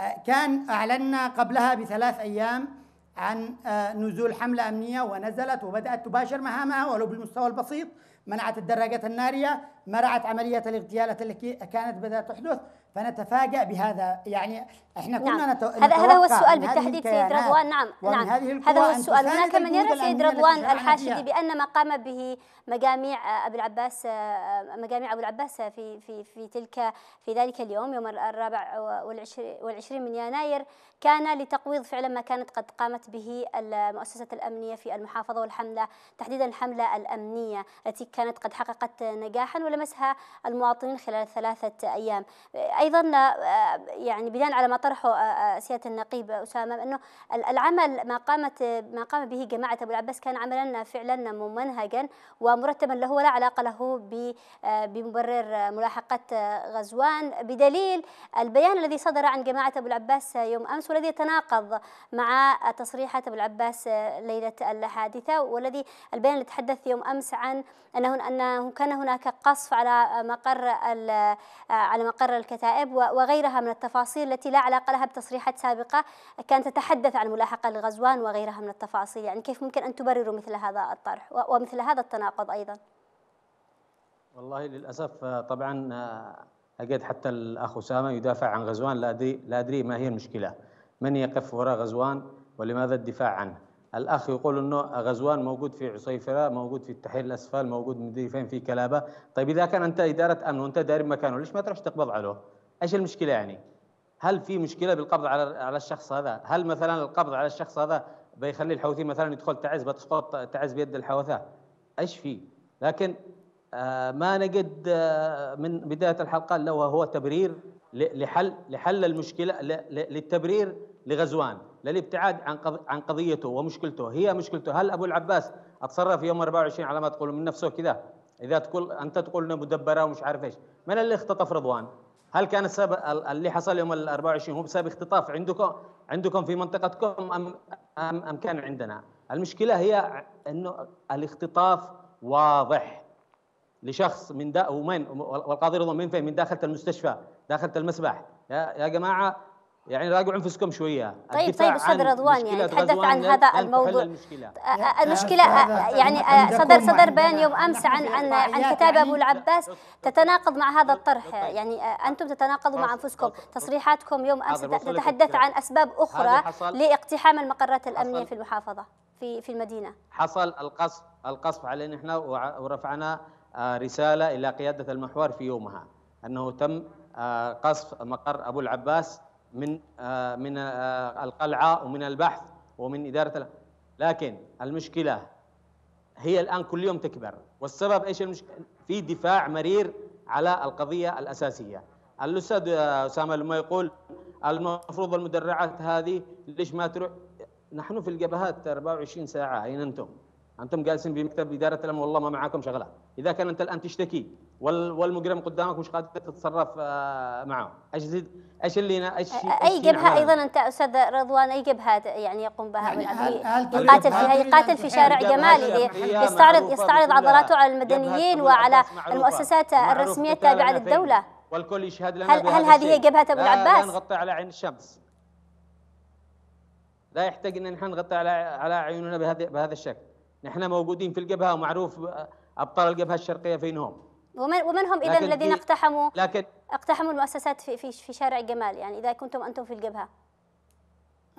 C: آه، كان أعلنا قبلها بثلاث أيام عن آه، نزول حملة أمنية ونزلت وبدأت تباشر مهامها ولو بالمستوى البسيط منعت الدراجات النارية مرعت عملية الاغتيالات التي كانت بدأت تحدث فنتفاجأ بهذا يعني احنا كنا نعم. نتوقع هذا هذا هو السؤال بالتحديد سيد رضوان نعم نعم هذا هو السؤال هناك من يرى سيد رضوان الحاشدي بأن
A: ما قام به مجاميع أبو العباس مجاميع أبو العباس في في في تلك في ذلك اليوم يوم الرابع والعشرين من يناير كان لتقويض فعلا ما كانت قد قامت به المؤسسة الأمنية في المحافظة والحملة تحديدا الحملة الأمنية التي كانت قد حققت نجاحا ولم لمسها المواطنين خلال ثلاثة أيام أيضا آه، يعني بناء على ما طرحه آه، آه، سيادة النقيب أسامة أنه العمل ما قامت ما قام به جماعة أبو العباس كان عملا فعلا ممنهجا ومرتبا له ولا علاقة له بمبرر ملاحقة غزوان بدليل البيان الذي صدر عن جماعة أبو العباس يوم أمس والذي يتناقض مع تصريحات أبو العباس ليلة الحادثة والذي البيان اللي تحدث يوم أمس عن أنه, أنه كان هناك قصد العصف على مقر على مقر الكتائب وغيرها من التفاصيل التي لا علاقه لها بتصريحات سابقه كانت تتحدث عن ملاحقه لغزوان وغيرها من التفاصيل يعني كيف ممكن ان تبرروا مثل هذا الطرح ومثل هذا التناقض ايضا
B: والله للاسف آه، طبعا آه، اجد حتى الاخ اسامه يدافع عن غزوان لا ادري لا ادري ما هي المشكله من يقف وراء غزوان ولماذا الدفاع عنه الاخ يقول انه غزوان موجود في عصيفره موجود في التحرير الاسفل موجود مدري فين في كلابه طيب اذا كان انت اداره انه انت داري مكانه ليش ما تروحش تقبض عليه ايش المشكله يعني هل في مشكله بالقبض على على الشخص هذا هل مثلا القبض على الشخص هذا بيخلي الحوثي مثلا يدخل تعز بتسقط تعز بيد الحوثه ايش في لكن آه، ما نجد آه، من بدايه الحلقه الا وهو تبرير لحل لحل المشكله للتبرير لغزوان للابتعاد عن عن قضيته ومشكلته هي مشكلته هل ابو العباس اتصرف يوم 24 على ما تقول من نفسه كذا اذا تقول انت تقول انه مدبره ومش عارف ايش من اللي اختطف رضوان هل كان السبب اللي حصل يوم ال 24 هو بسبب اختطاف عندكم عندكم في منطقتكم ام ام, أم كان عندنا المشكله هي انه الاختطاف واضح لشخص من دا ومن والقاضي رضوان من فين من داخل المستشفى داخل المسبح يا يا جماعه يعني راجعوا انفسكم شويه
A: طيب طيب استاذ رضوان يعني تحدث عن هذا الموضوع المشكله, المشكلة يعني صدر صدر بيان يوم امس عن عن عن كتاب يعني ابو العباس تتناقض مع هذا طيب، الطرح طيب. يعني آه، انتم تتناقضوا مع طيب، انفسكم تصريحاتكم يوم امس تتحدث عن اسباب اخرى لاقتحام المقرات الامنيه في المحافظه في في المدينه
B: حصل القصف القصف علينا احنا ورفعنا آه، رساله الى قياده المحور في يومها انه تم آه، قصف مقر ابو العباس من آه، من آه، القلعه ومن البحث ومن اداره لكن المشكله هي الان كل يوم تكبر والسبب ايش المشكله في دفاع مرير على القضيه الاساسيه الاستاذ آه، اسامه لما يقول المفروض المدرعات هذه ليش ما تروح نحن في الجبهات 24 ساعه اين انتم انتم جالسين في مكتب اداره الامن والله ما معاكم شغله اذا كان انت الان تشتكي والمجرم قدامك مش قادر تتصرف آه، معه ايش ايش اللي ايش اي جبهه ايضا
A: انت استاذ رضوان اي جبهه يعني يقوم بها يعني يقاتل فيها يقاتل في شارع جمال يستعرض يستعرض عضلاته على المدنيين وعلى المؤسسات الرسميه التابعه للدوله
B: والكل يشهد لنا هل, هل هذه هي جبهه ابو العباس؟ لا نغطي على عين الشمس لا يحتاج ان نحن نغطي على على عيوننا بهذا بهذا الشكل نحن موجودين في الجبهه ومعروف ابطال الجبهه الشرقيه فين هم
A: ومن ومن هم اذا الذين اقتحموا لكن اقتحموا المؤسسات في في في شارع الجمال يعني اذا كنتم انتم في الجبهه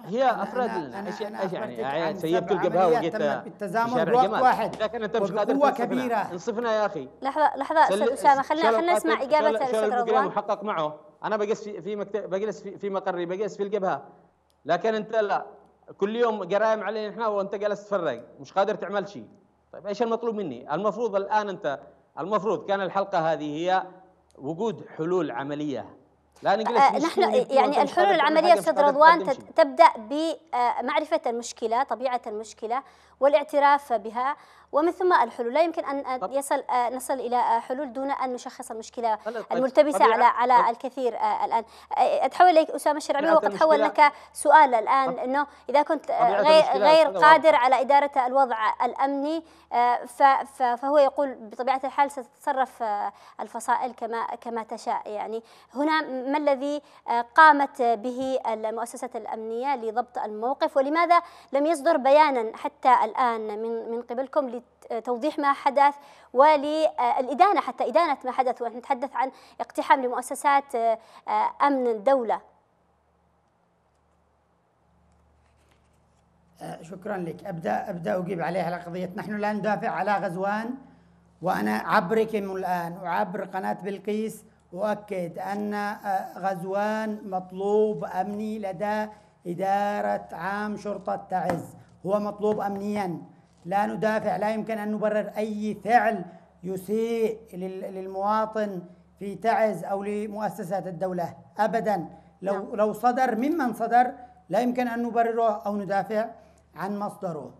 B: هي افراد
A: ايش يعني,
B: يعني؟, يعني سيبت الجبهه وجيت بالتزامن بوقت جمال. واحد لكن انت مش قادر كبيره انصفنا يا اخي
A: لحظه لحظه استاذ اسامه خلينا خلينا نسمع اجابه الاستاذ رضوان
B: محقق معه انا بجلس في, في مكتب بجلس في مقري بجلس في الجبهه لكن انت لا كل يوم جرائم علينا احنا وانت جالس تفرق مش قادر تعمل شيء طيب ايش المطلوب مني المفروض الان انت المفروض كان الحلقه هذه هي وجود حلول عمليه لا نجلس آه نحن يعني الحلول العمليه استاذ رضوان
A: تبدا بمعرفه المشكله طبيعه المشكله والاعتراف بها ومن ثم الحلول لا يمكن أن يصل آه، نصل إلى آه، حلول دون أن نشخص المشكلة طيب. الملتبسة على على الكثير آه، الآن أتحول إليك أسامة الشرعبي وقد حول لك سؤال الآن أنه إذا كنت غير, غير قادر على إدارة الوضع الأمني فهو يقول بطبيعة الحال ستتصرف الفصائل كما كما تشاء يعني هنا ما الذي قامت به المؤسسات الأمنية لضبط الموقف ولماذا لم يصدر بيانا حتى الآن من من قبلكم لتوضيح ما حدث وللإدانة حتى إدانة ما حدث ونحن نتحدث عن اقتحام لمؤسسات آه، آه، أمن الدولة
C: آه، شكرا لك ابدا ابدا اجيب عليها على قضيه نحن لا ندافع على غزوان وانا عبركم الان وعبر قناه بلقيس اؤكد ان غزوان مطلوب امني لدى اداره عام شرطه تعز هو مطلوب امنيا لا ندافع لا يمكن أن نبرر أي فعل يسيء للمواطن في تعز أو لمؤسسات الدولة أبدا لو, نعم. لو صدر ممن صدر لا يمكن أن نبرره أو ندافع عن مصدره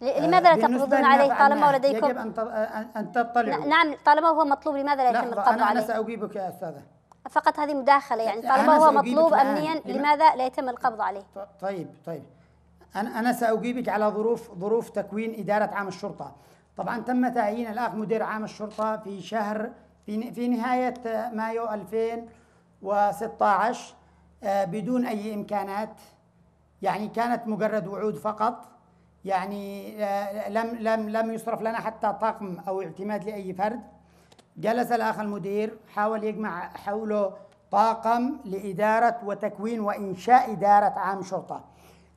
A: لماذا لا آه، تقبضون عليه طالما ولديكم نعم، يجب
C: ان ان تطلعوا نعم
A: طالما هو مطلوب لماذا لا يتم القبض عليه؟ انا
C: ساجيبك يا استاذه
A: فقط هذه مداخله يعني طالما هو مطلوب امنيا لماذا لا يتم القبض
C: عليه؟ طيب طيب أنا أنا سأجيبك على ظروف ظروف تكوين إدارة عام الشرطة. طبعا تم تعيين الأخ مدير عام الشرطة في شهر في في نهاية مايو 2016 آه، بدون أي إمكانات يعني كانت مجرد وعود فقط يعني آه، لم لم لم يصرف لنا حتى طقم أو اعتماد لأي فرد. جلس الأخ المدير حاول يجمع حوله طاقم لإدارة وتكوين وإنشاء إدارة عام شرطة.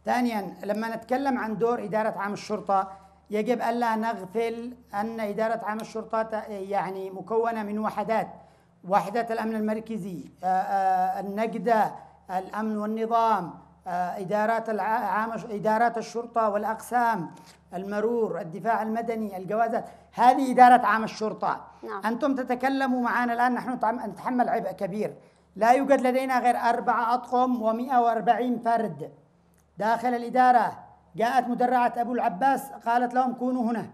C: ثانيا لما نتكلم عن دور إدارة عام الشرطة يجب ألا نغفل أن إدارة عام الشرطة يعني مكونة من وحدات وحدة الأمن المركزي النجدة الأمن والنظام إدارات العام إدارات الشرطة والأقسام المرور الدفاع المدني الجوازات هذه إدارة عام الشرطة نعم. أنتم تتكلموا معنا الآن نحن نتحمل عبء كبير لا يوجد لدينا غير أربعة أطقم و140 فرد داخل الإدارة جاءت مدرعة أبو العباس قالت لهم كونوا هنا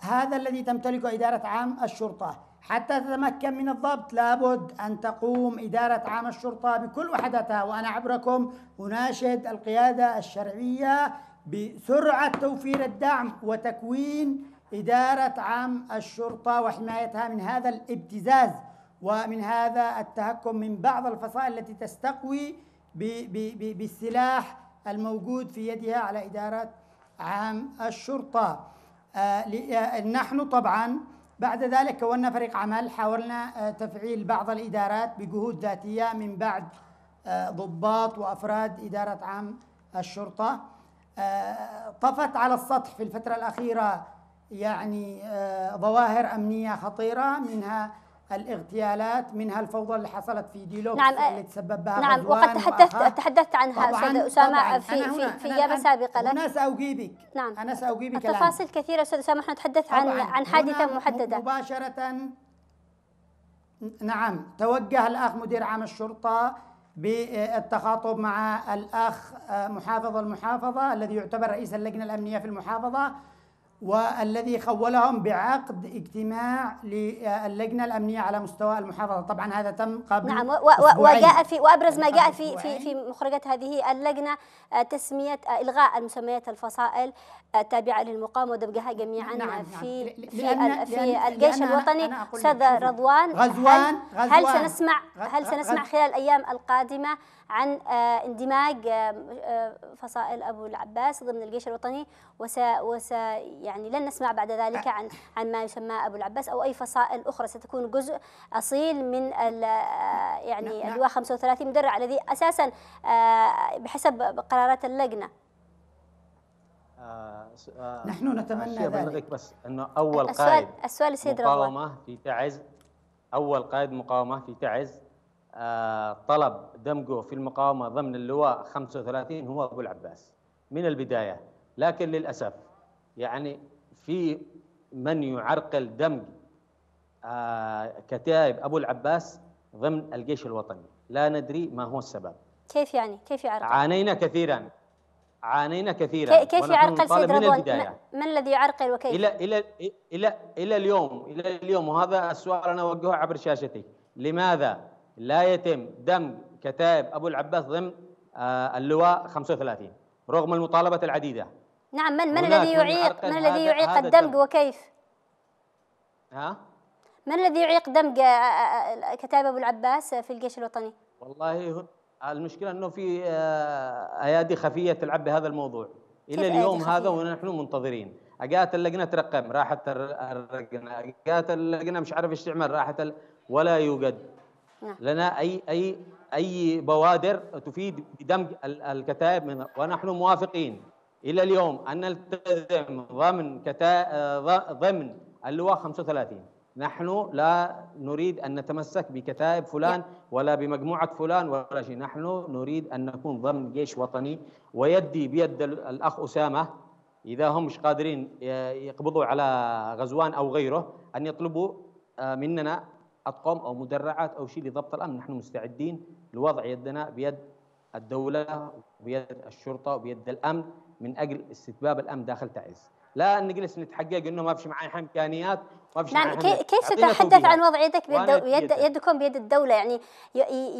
C: هذا الذي تمتلكه إدارة عام الشرطة حتى تتمكن من الضبط لابد أن تقوم إدارة عام الشرطة بكل وحدتها وأنا عبركم أناشد القيادة الشرعية بسرعة توفير الدعم وتكوين إدارة عام الشرطة وحمايتها من هذا الابتزاز ومن هذا التهكم من بعض الفصائل التي تستقوي بالسلاح الموجود في يدها على إدارة عام الشرطة آه، آه، نحن طبعا بعد ذلك كونا فريق عمل حاولنا آه، تفعيل بعض الإدارات بجهود ذاتية من بعد ضباط وأفراد إدارة عام الشرطة طفت على السطح في الفترة الأخيرة يعني ظواهر أمنية خطيرة منها الاغتيالات منها الفوضى اللي حصلت في ديلوكس نعم آه، اللي تسبب بها نعم وقد تحدثت تحدثت عنها استاذ اسامه في في في ايام سابقه لك انا ساجيبك نعم انا ساجيبك تفاصيل كثيره استاذ اسامه نحن نتحدث عن عن حادثه محدده مباشره نعم توجه الاخ مدير عام الشرطه بالتخاطب مع الاخ آه، محافظ المحافظه الذي يعتبر رئيس اللجنه الامنيه في المحافظه والذي خولهم بعقد اجتماع للجنه الامنيه على مستوى المحافظه، طبعا هذا تم قبل نعم وجاء في وابرز يعني ما جاء في في في
A: مخرجات هذه اللجنه آه، تسميه آه، الغاء المسميات الفصائل التابعه آه، للمقاومه ودمجها جميعا نعم في نعم. في, في الجيش الوطني استاذ رضوان غزوان هل, هل سنسمع هل سنسمع خلال الايام القادمه عن اندماج فصائل ابو العباس ضمن الجيش الوطني وس وس يعني لن نسمع بعد ذلك عن عن ما يسمى أبو العباس أو أي فصائل أخرى ستكون جزء أصيل من آه، يعني نعم، اللواء 35 نعم. مدرع الذي أساسا آه، بحسب قرارات اللجنة
C: آه، نحن
B: نتمنى ذلك بس انه اول قائد السؤال السيد مقاومه في تعز اول قائد مقاومه في تعز طلب دمجه في المقاومه ضمن اللواء 35 هو ابو العباس من البدايه لكن للاسف يعني في من يعرقل دمج آه، كتائب ابو العباس ضمن الجيش الوطني لا ندري ما هو السبب
A: كيف يعني كيف يعرقل
B: عانينا كثيرا عانينا كثيرا كيف يعرقل سيد رضوان
A: من الذي يعرقل وكيف الى
B: الى الى الى اليوم الى اليوم وهذا السؤال انا اوجهه عبر شاشتي لماذا لا يتم دمج كتائب ابو العباس ضمن آه، اللواء 35 رغم المطالبات العديده
A: نعم من من الذي يعيق من الذي يعيق الدمج وكيف؟ ها؟ من الذي يعيق دمج آه، آه، آه، كتاب ابو العباس في الجيش الوطني؟
B: والله المشكله انه في ايادي خفيه تلعب بهذا الموضوع الى اليوم هذا ونحن منتظرين اجات اللجنه ترقم راحت الرقنه اجات اللجنه مش عارف ايش تعمل راحت ولا يوجد نعم. لنا اي اي اي بوادر تفيد بدمج الكتائب من ونحن موافقين الى اليوم ان نلتزم ضمن كتا... ضمن اللواء 35 نحن لا نريد ان نتمسك بكتائب فلان ولا بمجموعه فلان ولا شيء نحن نريد ان نكون ضمن جيش وطني ويدي بيد الاخ اسامه اذا هم مش قادرين يقبضوا على غزوان او غيره ان يطلبوا آه، مننا اطقم او مدرعات او شيء لضبط الامن نحن مستعدين لوضع يدنا بيد الدوله وبيد الشرطه وبيد الامن من اجل استتباب الامن داخل تعز لا نجلس نتحقق انه ما فيش معي امكانيات ما فيش نعم كيف, كيف عن وضع يدك بيد يد
A: يدكم بيد الدوله يعني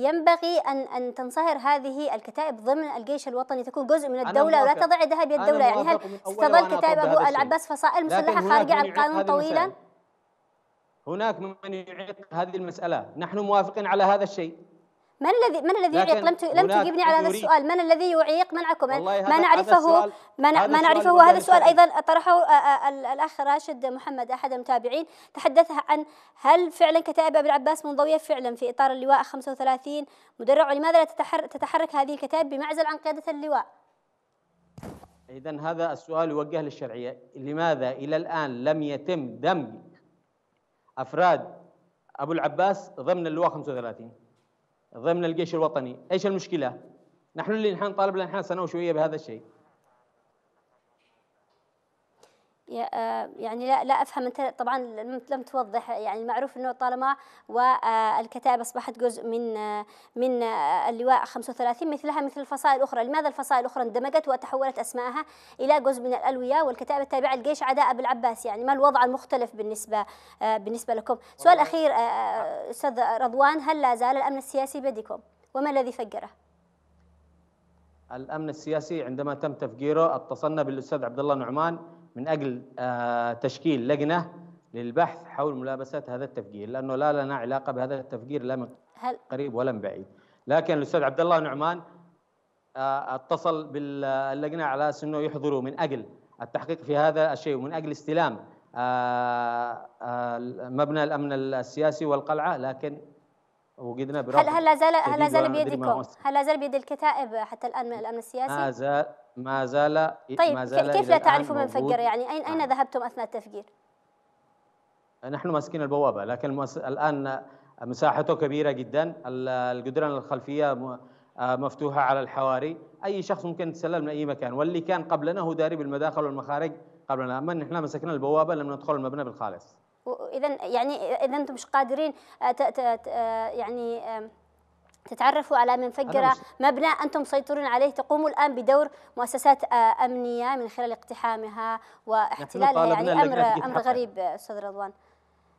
A: ينبغي ان ان تنصهر هذه الكتائب ضمن الجيش الوطني تكون جزء من الدوله ولا تضع يدها بيد الدوله يعني هل ستظل كتائب ابو العباس فصائل مسلحه خارجه عن القانون طويلا؟
B: هناك من يعيق هذه المساله، نحن موافقين على هذا الشيء،
A: من الذي من الذي يعيق لم لم تجيبني على هذا السؤال من الذي يعيق منعكم ما نعرفه ما ما نعرفه هذا السؤال ايضا طرحه آه، آه، الاخ راشد محمد احد المتابعين تحدث عن هل فعلا كتائب ابي العباس منضويه فعلا في اطار اللواء 35 مدرع ولماذا لا تتحرك هذه الكتائب بمعزل عن قياده اللواء
B: اذا هذا السؤال يوجه للشرعيه لماذا الى الان لم يتم دمج افراد ابو العباس ضمن اللواء 35 ضمن الجيش الوطني ايش المشكله نحن اللي نحن طالب نحن سنه وشويه بهذا الشيء
A: آه، يعني لا لا افهم انت طبعا لم توضح يعني المعروف انه طالما والكتائب آه، اصبحت جزء من آه، من اللواء 35 مثلها مثل الفصائل الاخرى، لماذا الفصائل الاخرى اندمجت وتحولت اسمائها الى جزء من الالويه والكتائب التابعه لجيش عداء ابي العباس، يعني ما الوضع المختلف بالنسبه بالنسبه لكم؟ سؤال اخير استاذ رضوان هل لا زال الامن السياسي بيدكم؟ وما الذي فجره؟
B: الامن السياسي عندما تم تفجيره اتصلنا بالاستاذ عبد الله نعمان من أجل آه، تشكيل لجنة للبحث حول ملابسات هذا التفجير لأنه لا لنا علاقة بهذا التفجير لا من هل قريب ولا من بعيد لكن الأستاذ عبد الله نعمان آه، اتصل باللجنة على أساس أنه يحضروا من أجل التحقيق في هذا الشيء ومن أجل استلام آه، مبنى الأمن السياسي والقلعة لكن وجدنا هل هل لا زال هل لا زال بيدكم
A: هل لا زال بيد الكتائب حتى الان الامن السياسي؟ ما
B: زال ما زال طيب ما زال كيف لا تعرف من فجر
A: يعني أين أين آه. ذهبتم أثناء التفجير؟
B: نحن ماسكين البوابة لكن الآن مساحته كبيرة جدا الجدران الخلفية آه، مفتوحة على الحواري أي شخص ممكن يتسلل من أي مكان واللي كان قبلنا هو داري بالمداخل والمخارج قبلنا أما نحن مسكنا البوابة لم ندخل المبنى بالخالص
A: إذا يعني إذا أنتم مش قادرين آه، يعني تتعرفوا على من فجر مبنى أنتم مسيطرون عليه تقوموا الآن بدور مؤسسات آه، أمنية من خلال اقتحامها واحتلالها يعني أمر, أمر غريب أستاذ رضوان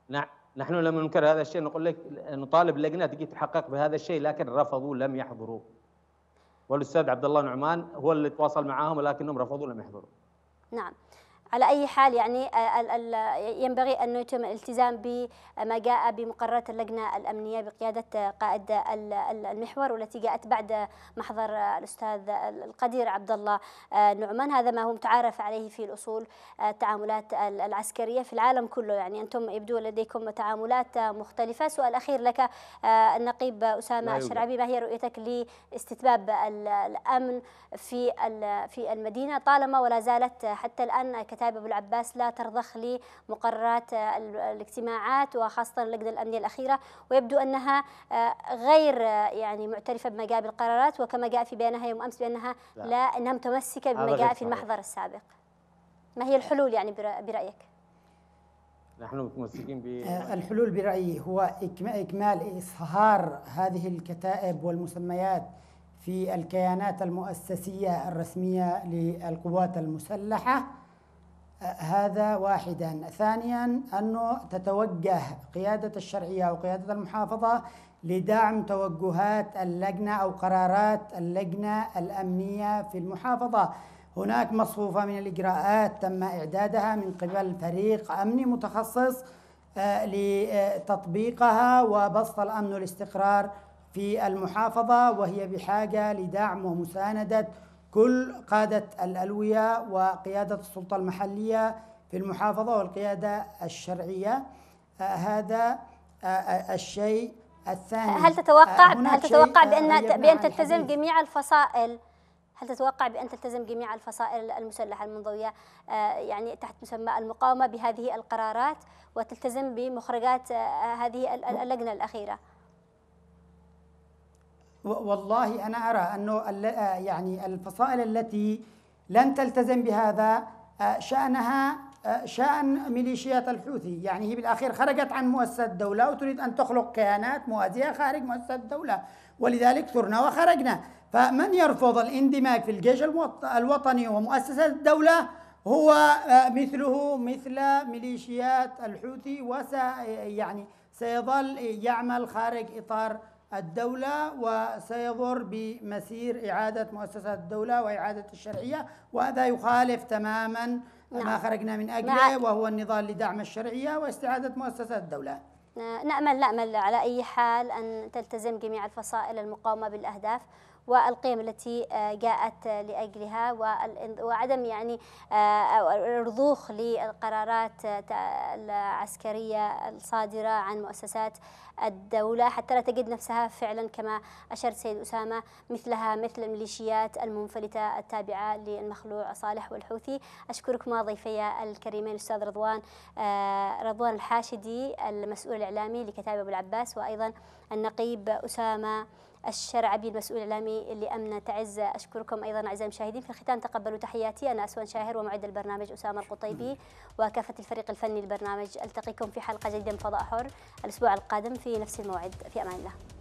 B: نعم نحن لم ننكر هذا الشيء نقول لك نطالب اللجنه تجي تحقق بهذا الشيء لكن رفضوا لم يحضروا والاستاذ عبد الله نعمان هو اللي تواصل معاهم ولكنهم رفضوا لم يحضروا
A: نعم على أي حال يعني آه، ينبغي أن يتم الالتزام بما جاء بمقررات اللجنة الأمنية بقيادة آه، قائد المحور والتي جاءت بعد محضر آه، الأستاذ القدير عبد الله نعمان هذا ما هو متعارف عليه في الأصول التعاملات العسكرية في العالم كله يعني أنتم يبدو لديكم تعاملات مختلفة سؤال أخير لك النقيب أسامة الشرعبي ما هي رؤيتك لاستتباب الأمن في في المدينة طالما ولا زالت حتى الآن كتاب كتائب أبو العباس لا ترضخ لي مقررات آه، الاجتماعات وخاصة اللجنه الأمنية الأخيرة ويبدو أنها آه، غير آه، يعني معترفة بما جاء بالقرارات وكما جاء في بيانها يوم أمس بأنها لا, لا أنها متمسكة بما جاء في المحضر السابق ما هي الحلول يعني برأيك؟
C: نحن
B: متمسكين ب
C: الحلول برأيي هو إكمال إصهار هذه الكتائب والمسميات في الكيانات المؤسسية الرسمية للقوات المسلحة هذا واحدا ثانيا أنه تتوجه قيادة الشرعية وقيادة المحافظة لدعم توجهات اللجنة أو قرارات اللجنة الأمنية في المحافظة هناك مصفوفة من الإجراءات تم إعدادها من قبل فريق أمني متخصص آه، لتطبيقها وبسط الأمن والاستقرار في المحافظة وهي بحاجة لدعم ومساندة كل قادة الألوية وقيادة السلطة المحلية في المحافظة والقيادة الشرعية آه، هذا آه، آه، الشيء الثاني هل تتوقع هل تتوقع بأن بأن يعني تلتزم
A: جميع الفصائل هل تتوقع بأن تلتزم جميع الفصائل المسلحة المنضوية يعني تحت مسمى المقاومة بهذه القرارات وتلتزم بمخرجات هذه اللجنة الأخيرة؟
C: والله أنا أرى أنه يعني الفصائل التي لم تلتزم بهذا آه، شأنها آه، شأن ميليشيات الحوثي يعني هي بالأخير خرجت عن مؤسسة الدولة وتريد أن تخلق كيانات موازية خارج مؤسسة الدولة ولذلك ثرنا وخرجنا فمن يرفض الاندماج في الجيش الوطني ومؤسسة الدولة هو آه، مثله مثل ميليشيات الحوثي وس يعني سيظل يعمل خارج إطار الدولة وسيضر بمسير إعادة مؤسسات الدولة وإعادة الشرعية وهذا يخالف تماما نعم. ما خرجنا من أجله وهو النضال لدعم الشرعية واستعادة مؤسسات الدولة نأمل نأمل على أي
A: حال أن تلتزم جميع الفصائل المقاومة بالأهداف والقيم التي آه، جاءت آه، لأجلها وعدم يعني آه، الرضوخ للقرارات العسكرية الصادرة عن مؤسسات الدولة حتى لا تجد نفسها فعلا كما أشرت سيد أسامة مثلها مثل الميليشيات المنفلتة التابعة للمخلوع صالح والحوثي أشكركما ضيفي الكريمين الأستاذ رضوان رضوان الحاشدي المسؤول الإعلامي لكتاب أبو العباس وأيضا النقيب أسامة الشرعبي المسؤول الإعلامي لأمنة تعز أشكركم أيضا أعزائي المشاهدين في الختام تقبلوا تحياتي أنا أسوان شاهر ومعد البرنامج أسامة القطيبي وكافة الفريق الفني للبرنامج ألتقيكم في حلقة جديدة من فضاء حر الأسبوع القادم في نفس الموعد في أمان الله